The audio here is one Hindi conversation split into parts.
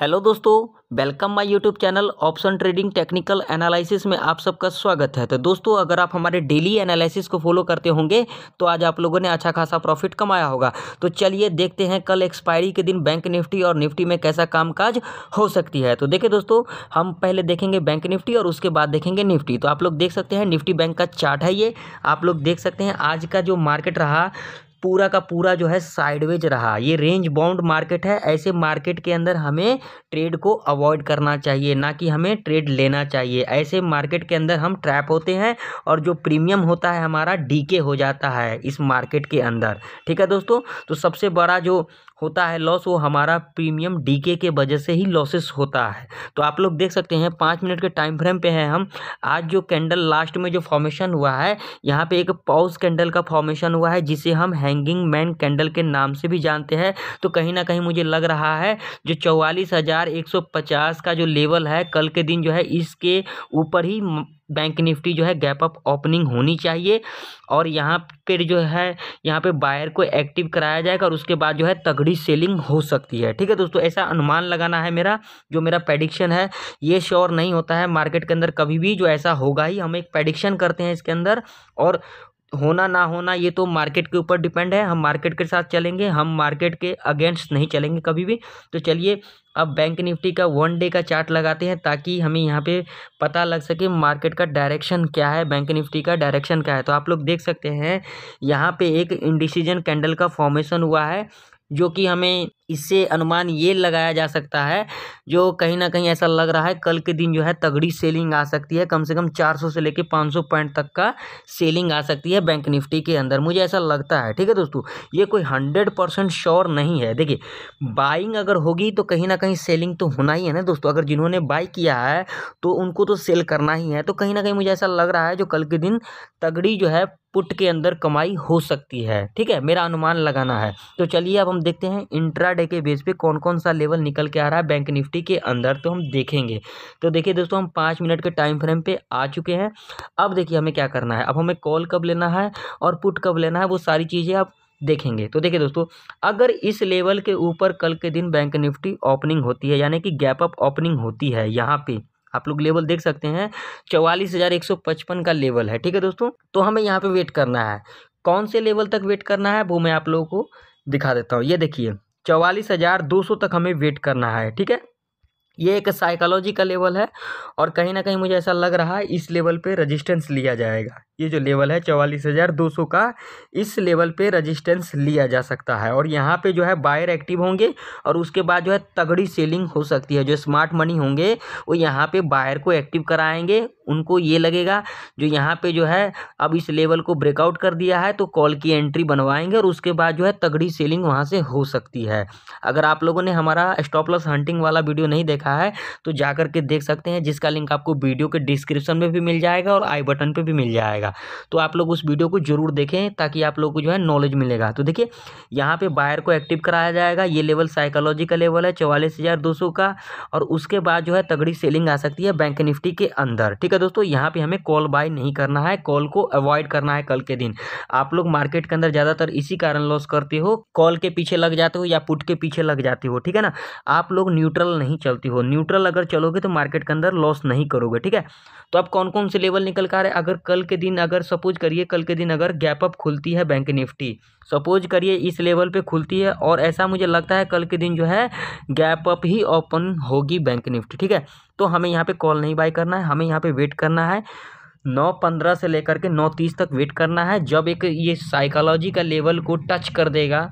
हेलो दोस्तों welcome my YouTube channel option trading technical analysis में आप सबका स्वागत है तो दोस्तों अगर आप हमारे डेली एनालिसिस को फॉलो करते होंगे तो आज आप लोगों ने अच्छा खासा प्रॉफिट कमाया होगा तो चलिए देखते हैं कल एक्सपायरी के दिन बैंक निफ्टी और निफ्टी में कैसा कामकाज हो सकती है तो देखिए दोस्तों हम पहले देखेंगे बैंक निफ्टी और उसके बाद देखेंगे निफ्टी तो आप लोग देख सकते हैं निफ्टी बैंक का चार्ट है ये आप लोग देख सकते हैं आज का जो मार्केट रहा पूरा का पूरा जो है साइडवेज रहा ये रेंज बाउंड मार्केट है ऐसे मार्केट के अंदर हमें ट्रेड को अवॉइड करना चाहिए ना कि हमें ट्रेड लेना चाहिए ऐसे मार्केट के अंदर हम ट्रैप होते हैं और जो प्रीमियम होता है हमारा डीके हो जाता है इस मार्केट के अंदर ठीक है दोस्तों तो सबसे बड़ा जो होता है लॉस वो हमारा प्रीमियम डीके के वजह से ही लॉसेस होता है तो आप लोग देख सकते हैं पाँच मिनट के टाइम फ्रेम पे हैं हम आज जो कैंडल लास्ट में जो फॉर्मेशन हुआ है यहाँ पे एक पाउस कैंडल का फॉर्मेशन हुआ है जिसे हम हैंगिंग मैन कैंडल के नाम से भी जानते हैं तो कहीं ना कहीं मुझे लग रहा है जो चौवालीस का जो लेवल है कल के दिन जो है इसके ऊपर ही बैंक निफ्टी जो है गैप अप ओपनिंग होनी चाहिए और यहाँ पर जो है यहाँ पे बायर को एक्टिव कराया जाएगा और उसके बाद जो है तगड़ी सेलिंग हो सकती है ठीक है दोस्तों ऐसा अनुमान लगाना है मेरा जो मेरा प्रेडिक्शन है ये श्योर नहीं होता है मार्केट के अंदर कभी भी जो ऐसा होगा ही हम एक प्रेडिक्शन करते हैं इसके अंदर और होना ना होना ये तो मार्केट के ऊपर डिपेंड है हम मार्केट के साथ चलेंगे हम मार्केट के अगेंस्ट नहीं चलेंगे कभी भी तो चलिए अब बैंक निफ्टी का वन डे का चार्ट लगाते हैं ताकि हमें यहाँ पे पता लग सके मार्केट का डायरेक्शन क्या है बैंक निफ्टी का डायरेक्शन क्या है तो आप लोग देख सकते हैं यहाँ पर एक इंडिसीजन कैंडल का फॉर्मेशन हुआ है जो कि हमें इससे अनुमान ये लगाया जा सकता है जो कहीं ना कहीं ऐसा लग रहा है कल के दिन जो है तगड़ी सेलिंग आ सकती है कम से कम चार सौ से लेके पाँच सौ पॉइंट तक का सेलिंग आ सकती है बैंक निफ्टी के अंदर मुझे ऐसा लगता है ठीक है दोस्तों ये कोई हंड्रेड परसेंट श्योर नहीं है देखिए बाइंग अगर होगी तो कहीं ना कहीं सेलिंग तो होना ही है ना दोस्तों अगर जिन्होंने बाई किया है तो उनको तो सेल करना ही है तो कहीं ना कहीं मुझे ऐसा लग रहा है जो कल के दिन तगड़ी जो है पुट के अंदर कमाई हो सकती है ठीक है मेरा अनुमान लगाना है तो चलिए अब हम देखते हैं इंट्रा डे के बेस पे कौन कौन सा लेवल निकल के आ रहा है बैंक निफ्टी के अंदर तो हम देखेंगे तो देखिए दोस्तों हम पाँच मिनट के टाइम फ्रेम पे आ चुके हैं अब देखिए हमें क्या करना है अब हमें कॉल कब लेना है और पुट कब लेना है वो सारी चीज़ें आप देखेंगे तो देखिए दोस्तों अगर इस लेवल के ऊपर कल के दिन बैंक निफ्टी ओपनिंग होती है यानी कि गैप अप ओपनिंग होती है यहाँ पर आप लोग लेवल देख सकते हैं चौवालीस हज़ार एक सौ पचपन का लेवल है ठीक है दोस्तों तो हमें यहाँ पे वेट करना है कौन से लेवल तक वेट करना है वो मैं आप लोगों को दिखा देता हूँ ये देखिए चौवालीस हज़ार दो सौ तक हमें वेट करना है ठीक है ये एक साइकोलॉजी का लेवल है और कहीं ना कहीं मुझे ऐसा लग रहा है इस लेवल पे रजिस्टेंस लिया जाएगा ये जो लेवल है चवालीस हज़ार दो सौ का इस लेवल पे रजिस्टेंस लिया जा सकता है और यहाँ पे जो है बायर एक्टिव होंगे और उसके बाद जो है तगड़ी सेलिंग हो सकती है जो स्मार्ट मनी होंगे वो यहाँ पे बायर को एक्टिव कराएंगे उनको ये लगेगा जो यहाँ पर जो है अब इस लेवल को ब्रेकआउट कर दिया है तो कॉल की एंट्री बनवाएंगे और उसके बाद जो है तगड़ी सेलिंग वहाँ से हो सकती है अगर आप लोगों ने हमारा स्टॉप लॉस हंटिंग वाला वीडियो नहीं देखा लिखा है तो जा करके देख सकते हैं जिसका लिंक आपको वीडियो के डिस्क्रिप्शन में भी मिल जाएगा और आई बटन पर भी मिल जाएगा तो आप लोग उस वीडियो को जरूर देखें ताकि आप लोग को जो है नॉलेज मिलेगा तो देखिए यहाँ पर बायर को एक्टिव कराया जाएगा ये लेवल साइकोलॉजी का लेवल है चौवालीस का और उसके बाद जो है तगड़ी सेलिंग आ सकती है बैंक निफ्टी के अंदर ठीक है दोस्तों यहाँ पर हमें कॉल बाय नहीं करना है कॉल को अवॉइड करना है कल के दिन आप लोग मार्केट के अंदर ज़्यादातर इसी कारण लॉस करते हो कॉल के पीछे लग जाते हो या पुट के पीछे लग जाते हो ठीक है ना आप लोग न्यूट्रल नहीं चलते हो हो न्यूट्रल अगर चलोगे तो मार्केट के अंदर लॉस नहीं करोगे ठीक है तो आप कौन कौन से लेवल निकल कर आ रहे हैं अगर कल के दिन अगर सपोज करिए कल के दिन अगर गैप अप खुलती है बैंक निफ्टी सपोज करिए इस लेवल पे खुलती है और ऐसा मुझे लगता है कल के दिन जो है गैप अप ही ओपन होगी बैंक निफ्टी ठीक है तो हमें यहाँ पर कॉल नहीं बाय करना है हमें यहाँ पर वेट करना है नौ पंद्रह से लेकर के नौ तीस तक वेट करना है जब एक ये साइकोलॉजी का लेवल को टच कर देगा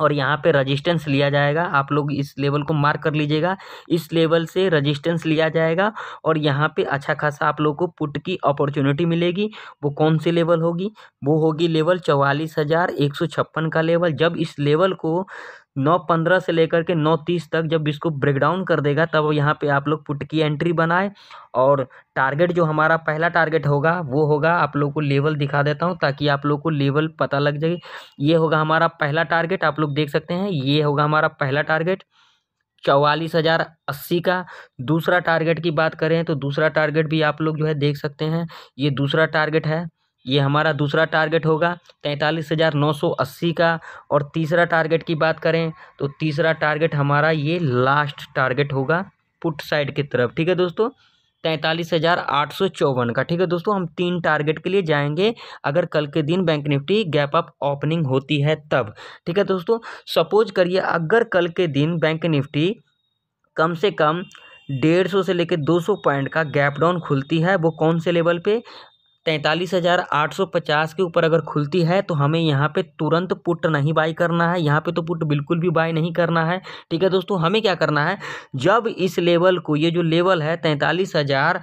और यहाँ पे रेजिस्टेंस लिया जाएगा आप लोग इस लेवल को मार्क कर लीजिएगा इस लेवल से रेजिस्टेंस लिया जाएगा और यहाँ पे अच्छा खासा आप लोग को पुट की अपॉर्चुनिटी मिलेगी वो कौन सी लेवल होगी वो होगी लेवल चौवालीस हज़ार एक सौ छप्पन का लेवल जब इस लेवल को नौ पंद्रह से लेकर के नौ तीस तक जब इसको ब्रेकडाउन कर देगा तब यहाँ पे आप लोग पुट की एंट्री बनाए और टारगेट जो हमारा पहला टारगेट होगा वो होगा आप लोग को लेवल दिखा देता हूँ ताकि आप लोग को लेवल पता लग जाए ये होगा हमारा पहला टारगेट आप लोग देख सकते हैं ये होगा हमारा पहला टारगेट चौवालीस हज़ार अस्सी का दूसरा टारगेट की बात करें तो दूसरा टारगेट भी आप लोग जो है देख सकते हैं ये दूसरा टारगेट है ये हमारा दूसरा टारगेट होगा तैंतालीस हज़ार नौ सौ अस्सी का और तीसरा टारगेट की बात करें तो तीसरा टारगेट हमारा ये लास्ट टारगेट होगा पुट साइड की तरफ ठीक है दोस्तों तैंतालीस हज़ार आठ सौ चौवन का ठीक है दोस्तों हम तीन टारगेट के लिए जाएंगे अगर कल के दिन bank Nifty gap up opening होती है तब ठीक है दोस्तों सपोज करिए अगर कल के दिन बैंक निफ्टी कम से कम डेढ़ सौ से लेकर दो सौ पॉइंट का गैप डाउन खुलती है वो कौन से लेवल पे तैंतालीस हज़ार आठ सौ पचास के ऊपर अगर खुलती है तो हमें यहाँ पे तुरंत पुट नहीं बाई करना है यहाँ पे तो पुट बिल्कुल भी बाई नहीं करना है ठीक है दोस्तों हमें क्या करना है जब इस लेवल को ये जो लेवल है तैंतालीस हज़ार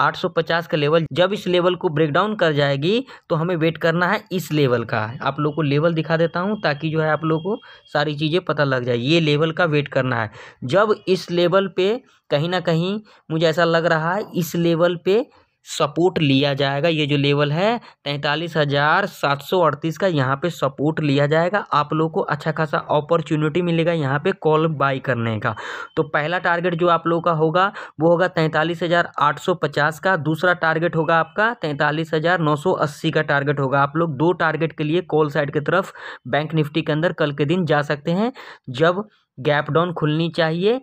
आठ सौ पचास का लेवल जब इस लेवल को ब्रेक डाउन कर जाएगी तो हमें वेट करना है इस लेवल का आप लोग को लेवल दिखा देता हूँ ताकि जो है आप लोग को सारी चीज़ें पता लग जाए ये लेवल का वेट करना है जब इस लेवल पे कहीं ना कहीं मुझे ऐसा लग रहा है इस लेवल पे सपोर्ट लिया जाएगा ये जो लेवल है तैंतालीस हज़ार सात सौ अड़तीस का यहाँ पे सपोर्ट लिया जाएगा आप लोग को अच्छा खासा अपॉर्चुनिटी मिलेगा यहाँ पे कॉल बाई करने का तो पहला टारगेट जो आप लोगों का होगा वो होगा तैंतालीस हज़ार आठ सौ पचास का दूसरा टारगेट होगा आपका तैंतालीस हज़ार नौ सौ अस्सी का टारगेट होगा आप लोग दो टारगेट के लिए कॉल साइड की तरफ बैंक निफ्टी के अंदर कल के दिन जा सकते हैं जब गैप डाउन खुलनी चाहिए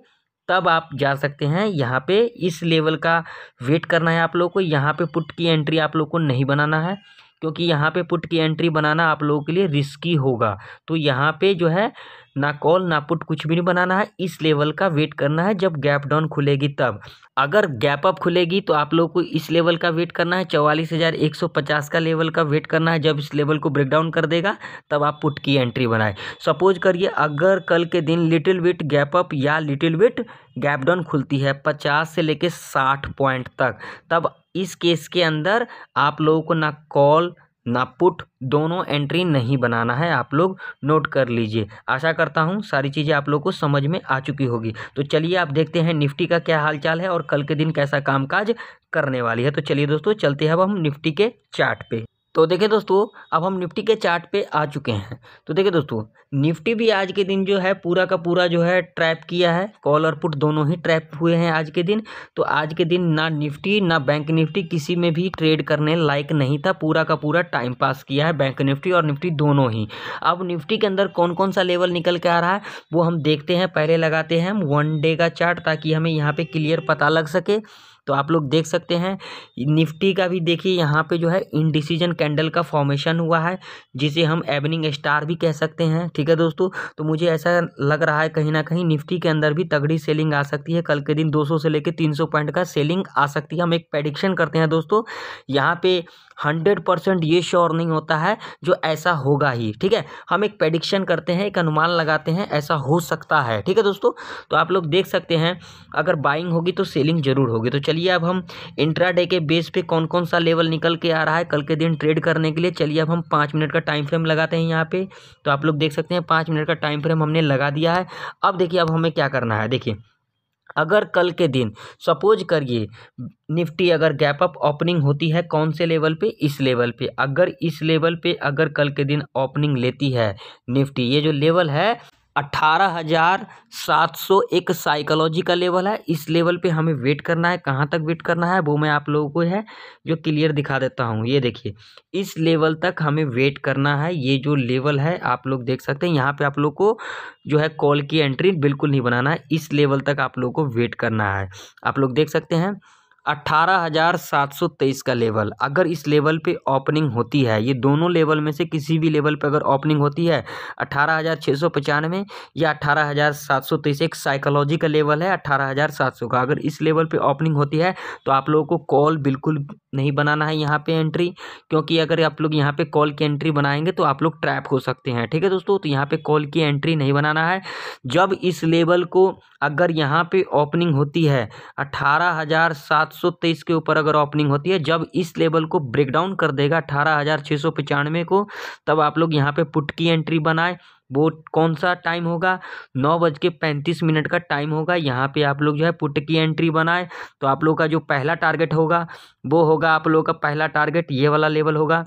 तब आप जा सकते हैं यहाँ पे इस लेवल का वेट करना है आप लोग को यहाँ पे पुट की एंट्री आप लोग को नहीं बनाना है क्योंकि यहाँ पे पुट की एंट्री बनाना आप लोगों के लिए रिस्की होगा तो यहाँ पे जो है ना कॉल ना पुट कुछ भी नहीं बनाना है इस लेवल का वेट करना है जब गैप डाउन खुलेगी तब अगर गैप अप खुलेगी तो आप लोगों को इस लेवल का वेट करना है चौवालीस हज़ार एक सौ पचास का लेवल का वेट करना है जब इस लेवल को ब्रेक डाउन कर देगा तब आप पुट की एंट्री बनाए सपोज करिए अगर कल के दिन लिटिल विट गैप अप या लिटिल विट गैप डाउन खुलती है पचास से लेके साठ पॉइंट तक तब इस केस के अंदर आप लोगों को ना कॉल ना पुट दोनों एंट्री नहीं बनाना है आप लोग नोट कर लीजिए आशा करता हूँ सारी चीज़ें आप लोग को समझ में आ चुकी होगी तो चलिए आप देखते हैं निफ्टी का क्या हालचाल है और कल के दिन कैसा कामकाज करने वाली है तो चलिए दोस्तों चलते हैं अब हम निफ्टी के चार्ट पे तो देखिए दोस्तों अब हम निफ्टी के चार्ट पे आ चुके हैं तो देखिए दोस्तों निफ्टी भी आज के दिन जो है पूरा का पूरा जो है ट्रैप किया है कॉल और पुट दोनों ही ट्रैप हुए हैं आज के दिन तो आज के दिन ना निफ्टी ना बैंक निफ्टी किसी में भी ट्रेड करने लायक नहीं था पूरा का पूरा टाइम पास किया है बैंक निफ्टी और निफ्टी दोनों ही अब निफ्टी के अंदर कौन कौन सा लेवल निकल के आ रहा है वो हम देखते हैं पहले लगाते हैं हम वन डे का चार्ट ताकि हमें यहाँ पर क्लियर पता लग सके तो आप लोग देख सकते हैं निफ्टी का भी देखिए यहाँ पे जो है इनडिसीजन कैंडल का फॉर्मेशन हुआ है जिसे हम एवनिंग स्टार भी कह सकते हैं ठीक है दोस्तों तो मुझे ऐसा लग रहा है कहीं ना कहीं निफ्टी के अंदर भी तगड़ी सेलिंग आ सकती है कल के दिन 200 से लेकर 300 पॉइंट का सेलिंग आ सकती है हम एक प्रडिक्शन करते हैं दोस्तों यहाँ पे हंड्रेड परसेंट ये श्योर नहीं होता है जो ऐसा होगा ही ठीक है हम एक प्रेडिक्शन करते हैं एक अनुमान लगाते हैं ऐसा हो सकता है ठीक है दोस्तों तो आप लोग देख सकते हैं अगर बाइंग होगी तो सेलिंग जरूर होगी तो चलिए चलिए अब हम इंट्राडे के बेस पे कौन कौन सा लेवल निकल के आ रहा है कल के दिन ट्रेड करने के लिए चलिए अब हम पाँच मिनट का टाइम फ्रेम लगाते हैं यहाँ पे तो आप लोग देख सकते हैं पाँच मिनट का टाइम फ्रेम हमने लगा दिया है अब देखिए अब हमें क्या करना है देखिए अगर कल के दिन सपोज करिए निफ्टी अगर गैप अप ओपनिंग होती है कौन से लेवल पे इस लेवल पे अगर इस लेवल पे अगर कल के दिन ओपनिंग लेती है निफ्टी ये जो लेवल है अट्ठारह हज़ार सात सौ एक साइकोलॉजी का लेवल है इस लेवल पे हमें वेट करना है कहाँ तक वेट करना है वो मैं आप लोगों को है जो क्लियर दिखा देता हूँ ये देखिए इस लेवल तक हमें वेट करना है ये जो लेवल है आप लोग देख सकते हैं यहाँ पे आप लोग को जो है कॉल की एंट्री बिल्कुल नहीं बनाना है इस लेवल तक आप लोग को वेट करना है आप लोग देख सकते हैं अट्ठारह हज़ार सात सौ तेईस का लेवल अगर इस लेवल पे ओपनिंग होती है ये दोनों लेवल में से किसी भी लेवल पे अगर ओपनिंग होती है अट्ठारह हज़ार छः सौ पचानवे या अट्ठारह हज़ार सात सौ तेईस एक साइकोलॉजी का लेवल है अट्ठारह हज़ार सात सौ का अगर इस लेवल पे ओपनिंग होती है तो आप लोगों को कॉल बिल्कुल नहीं बनाना है यहाँ पे एंट्री क्योंकि अगर आप लोग यहाँ पे कॉल की एंट्री बनाएंगे तो आप लोग ट्रैप हो सकते हैं ठीक है दोस्तों तो यहाँ पे कॉल की एंट्री नहीं बनाना है जब इस लेवल को अगर यहाँ पे ओपनिंग होती है अट्ठारह हज़ार सात 723 के ऊपर अगर ओपनिंग होती है जब इस लेवल को ब्रेकडाउन कर देगा अठारह को तब आप लोग यहाँ पे पुट की एंट्री बनाए वो कौन सा टाइम होगा नौ बज के पैंतीस मिनट का टाइम होगा यहाँ पे आप लोग जो है पुट की एंट्री बनाए तो आप लोग का जो पहला टारगेट होगा वो होगा आप लोगों का पहला टारगेट ये वाला लेवल होगा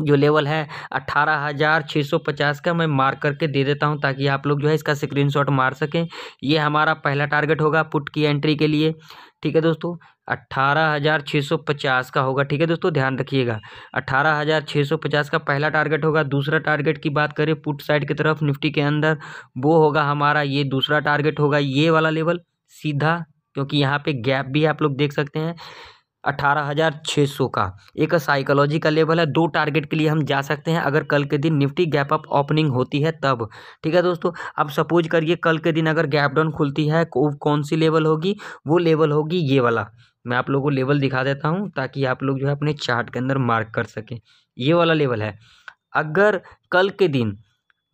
जो लेवल है अट्ठारह हज़ार छः सौ पचास का मैं मार्क करके दे देता हूं ताकि आप लोग जो है इसका स्क्रीनशॉट मार सकें ये हमारा पहला टारगेट होगा पुट की एंट्री के लिए ठीक है दोस्तों अट्ठारह हज़ार छः सौ पचास का होगा ठीक है दोस्तों ध्यान रखिएगा अट्ठारह हज़ार छः सौ पचास का पहला टारगेट होगा दूसरा टारगेट की बात करें पुट साइड की तरफ निफ्टी के अंदर वो होगा हमारा ये दूसरा टारगेट होगा ये वाला लेवल सीधा क्योंकि यहाँ पे गैप भी आप लोग देख सकते हैं अट्ठारह हज़ार छः सौ का एक साइकोलॉजी का लेवल है दो टारगेट के लिए हम जा सकते हैं अगर कल के दिन निफ्टी गैप अप ओपनिंग होती है तब ठीक है दोस्तों अब सपोज करिए कल के दिन अगर गैप डाउन खुलती है कौन सी लेवल होगी वो लेवल होगी ये वाला मैं आप लोगों को लेवल दिखा देता हूँ ताकि आप लोग जो है अपने चार्ट के अंदर मार्क कर सकें ये वाला लेवल है अगर कल के दिन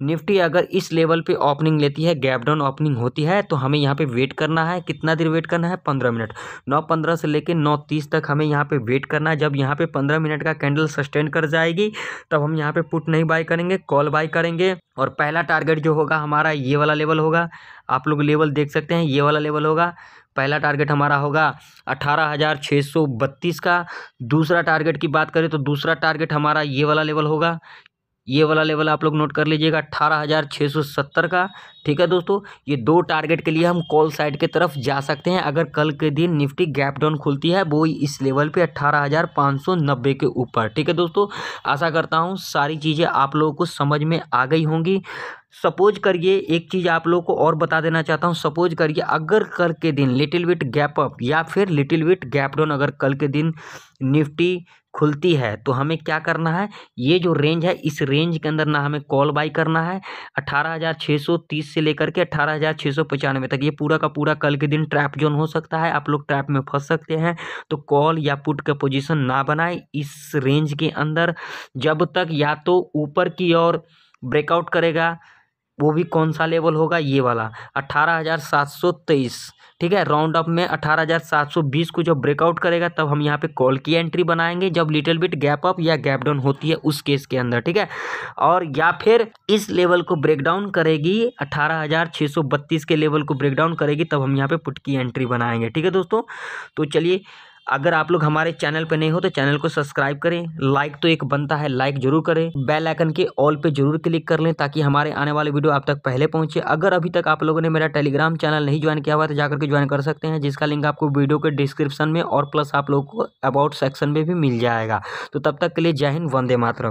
निफ्टी अगर इस लेवल पे ओपनिंग लेती है गैप डाउन ओपनिंग होती है तो हमें यहाँ पे वेट करना है कितना देर वेट करना है पंद्रह मिनट नौ पंद्रह से लेकर नौ तीस तक हमें यहाँ पे वेट करना है जब यहाँ पे पंद्रह मिनट का कैंडल सस्टेन कर जाएगी तब हम यहाँ पे पुट नहीं बाई करेंगे कॉल बाई करेंगे और पहला टारगेट जो होगा हमारा ये वाला लेवल होगा आप लोग लेवल देख सकते हैं ये वाला लेवल होगा पहला टारगेट हमारा होगा अठारह हज़ार छः सौ बत्तीस का दूसरा टारगेट की बात करें तो दूसरा टारगेट हमारा ये वाला लेवल होगा ये वाला लेवल आप लोग नोट कर लीजिएगा अट्ठारह हज़ार छः सौ सत्तर का ठीक है दोस्तों ये दो टारगेट के लिए हम कॉल साइड के तरफ जा सकते हैं अगर कल के दिन निफ्टी गैप डाउन खुलती है वो इस लेवल पे अट्ठारह हज़ार पाँच सौ नब्बे के ऊपर ठीक है दोस्तों आशा करता हूँ सारी चीज़ें आप लोगों को समझ में आ गई होंगी सपोज करिए एक चीज़ आप लोग को और बता देना चाहता हूँ सपोज करिए अगर कल के दिन लिटिल विट गैप अप या फिर लिटिल विट गैप डाउन अगर कल के दिन निफ्टी खुलती है तो हमें क्या करना है ये जो रेंज है इस रेंज के अंदर ना हमें कॉल बाई करना है 18,630 से लेकर के अठारह तक ये पूरा का पूरा कल के दिन ट्रैप जोन हो सकता है आप लोग ट्रैप में फंस सकते हैं तो कॉल या पुट का पोजीशन ना बनाए इस रेंज के अंदर जब तक या तो ऊपर की ओर ब्रेकआउट करेगा वो भी कौन सा लेवल होगा ये वाला अट्ठारह हज़ार सात सौ तेईस ठीक है राउंड अप में अठारह हज़ार सात सौ बीस को जब ब्रेकआउट करेगा तब हम यहाँ पे कॉल की एंट्री बनाएंगे जब लिटिल बिट गैप अप या गैप डाउन होती है उस केस के अंदर ठीक है और या फिर इस लेवल को ब्रेकडाउन करेगी अठारह हज़ार छः सौ बत्तीस के लेवल को ब्रेकडाउन करेगी तब हम यहाँ पे पुट की एंट्री बनाएंगे ठीक है दोस्तों तो चलिए अगर आप लोग हमारे चैनल पे नहीं हो तो चैनल को सब्सक्राइब करें लाइक तो एक बनता है लाइक जरूर करें बेल आइकन के ऑल पे जरूर क्लिक कर लें ताकि हमारे आने वाले वीडियो आप तक पहले पहुंचे अगर अभी तक आप लोगों ने मेरा टेलीग्राम चैनल नहीं ज्वाइन किया हुआ तो जाकर के ज्वाइन कर सकते हैं जिसका लिंक आपको वीडियो के डिस्क्रिप्शन में और प्लस आप लोग को अबाउट सेक्शन में भी मिल जाएगा तो तब तक के लिए जय हिंद वंदे मातरम